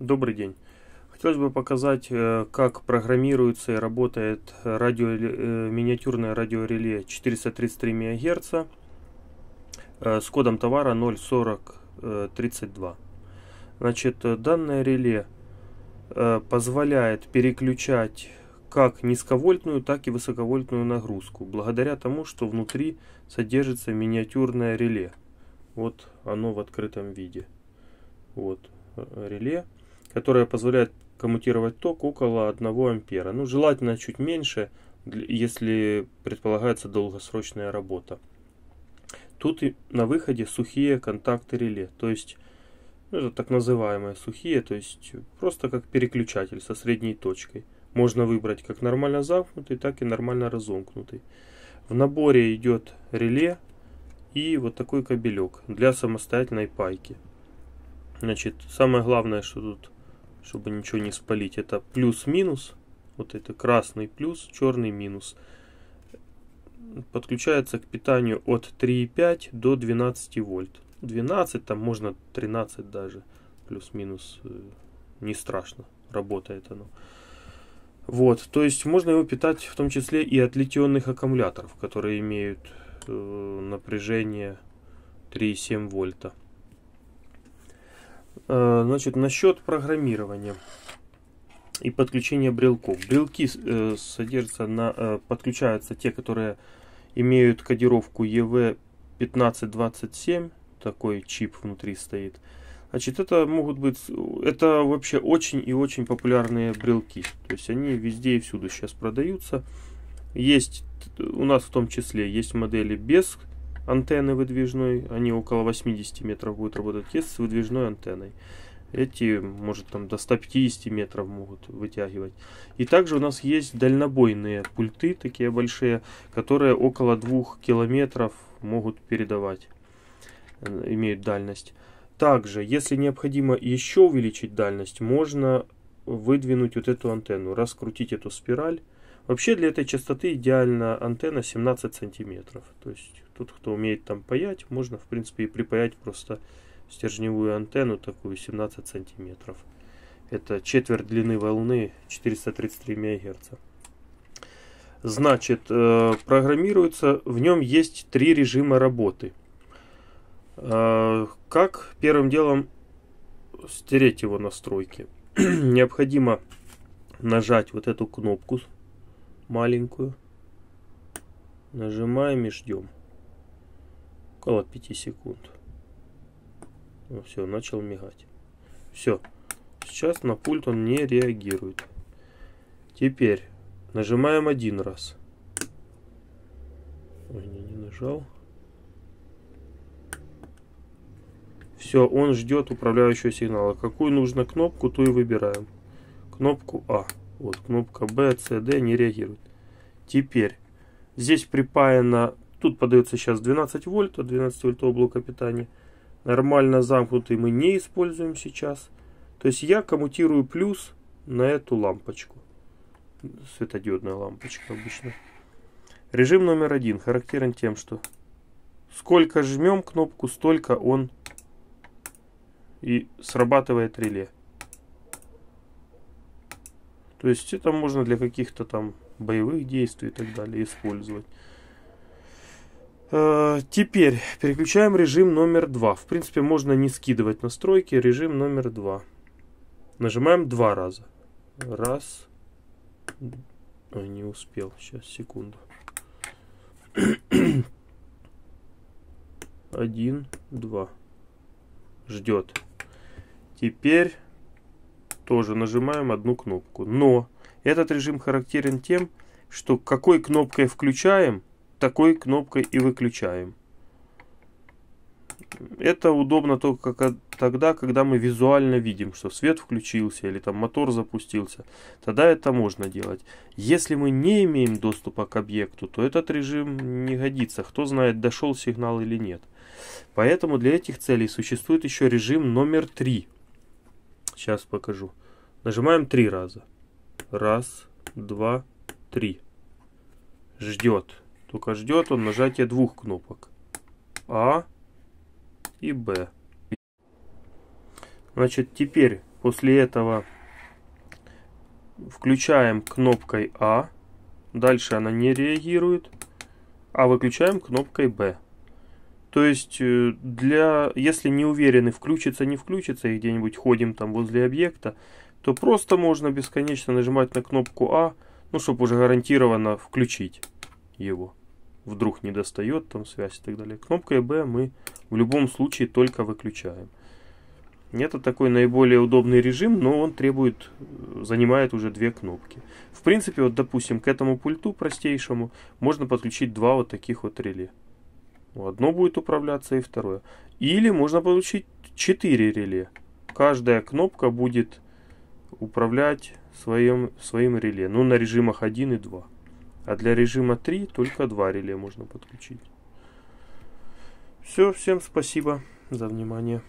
Добрый день. Хотелось бы показать, э, как программируется и работает радио, э, миниатюрное радиореле 433 МГц э, с кодом товара 04032. Значит, данное реле позволяет переключать как низковольтную, так и высоковольтную нагрузку, благодаря тому, что внутри содержится миниатюрное реле. Вот оно в открытом виде. Вот реле которая позволяет коммутировать ток около 1 ампера. Ну, желательно чуть меньше, если предполагается долгосрочная работа. Тут и на выходе сухие контакты реле, то есть ну, это так называемые сухие, то есть просто как переключатель со средней точкой. Можно выбрать как нормально замкнутый, так и нормально разомкнутый. В наборе идет реле и вот такой кабелек для самостоятельной пайки. Значит, самое главное, что тут чтобы ничего не спалить. Это плюс-минус, вот это красный плюс, черный минус. Подключается к питанию от 3,5 до 12 вольт. 12, там можно 13 даже, плюс-минус, э, не страшно, работает оно. Вот, то есть можно его питать в том числе и от литионных аккумуляторов, которые имеют э, напряжение 3,7 вольта. Э, значит, насчет программирования и подключения брелков. Брелки э, содержатся на, э, подключаются те, которые имеют кодировку EV1527, такой чип внутри стоит. Значит, это могут быть, это вообще очень и очень популярные брелки. То есть они везде и всюду сейчас продаются. Есть у нас в том числе есть модели без антенны выдвижной, они около 80 метров будут работать, есть с выдвижной антенной. Эти, может, там до 150 метров могут вытягивать. И также у нас есть дальнобойные пульты, такие большие, которые около 2 километров могут передавать, э, имеют дальность. Также, если необходимо еще увеличить дальность, можно выдвинуть вот эту антенну, раскрутить эту спираль Вообще для этой частоты идеальна антенна 17 сантиметров. То есть тут, кто умеет там паять, можно в принципе и припаять просто стержневую антенну такую 17 сантиметров. Это четверть длины волны 433 МГц. Значит, э, программируется, в нем есть три режима работы. Э, как первым делом стереть его настройки? Необходимо нажать вот эту кнопку маленькую. Нажимаем и ждем. Около 5 секунд. Ну, все, начал мигать. Все. Сейчас на пульт он не реагирует. Теперь нажимаем один раз. Ой, не, не нажал. Все, он ждет управляющего сигнала. Какую нужно кнопку, ту и выбираем. Кнопку А. Вот кнопка B, C, D не реагирует. Теперь здесь припаяно, тут подается сейчас 12 вольт от а 12 вольтового блока питания. Нормально замкнутый мы не используем сейчас. То есть я коммутирую плюс на эту лампочку. Светодиодная лампочка обычно. Режим номер один характерен тем, что сколько жмем кнопку, столько он и срабатывает реле. То есть это можно для каких-то там боевых действий и так далее использовать. Э, теперь переключаем режим номер 2. В принципе, можно не скидывать настройки. Режим номер 2. Нажимаем два раза. Раз. Ой, не успел. Сейчас, секунду. Один, два. Ждет. Теперь тоже нажимаем одну кнопку. Но этот режим характерен тем, что какой кнопкой включаем, такой кнопкой и выключаем. Это удобно только тогда, когда мы визуально видим, что свет включился или там мотор запустился. Тогда это можно делать. Если мы не имеем доступа к объекту, то этот режим не годится. Кто знает, дошел сигнал или нет. Поэтому для этих целей существует еще режим номер 3. Сейчас покажу. Нажимаем три раза. Раз, два, три. Ждет. Только ждет он нажатие двух кнопок. А и Б. Значит, теперь после этого включаем кнопкой А. Дальше она не реагирует. А выключаем кнопкой B. То есть, э, для, если не уверены, включится, не включится, и где-нибудь ходим там возле объекта, то просто можно бесконечно нажимать на кнопку А, ну, чтобы уже гарантированно включить его. Вдруг не достает там связь и так далее. Кнопкой Б мы в любом случае только выключаем. Это такой наиболее удобный режим, но он требует, э, занимает уже две кнопки. В принципе, вот допустим, к этому пульту простейшему можно подключить два вот таких вот реле. Одно будет управляться и второе. Или можно получить 4 реле. Каждая кнопка будет управлять своим, своим реле. Ну, на режимах 1 и 2. А для режима 3 только 2 реле можно подключить. Все, всем спасибо за внимание.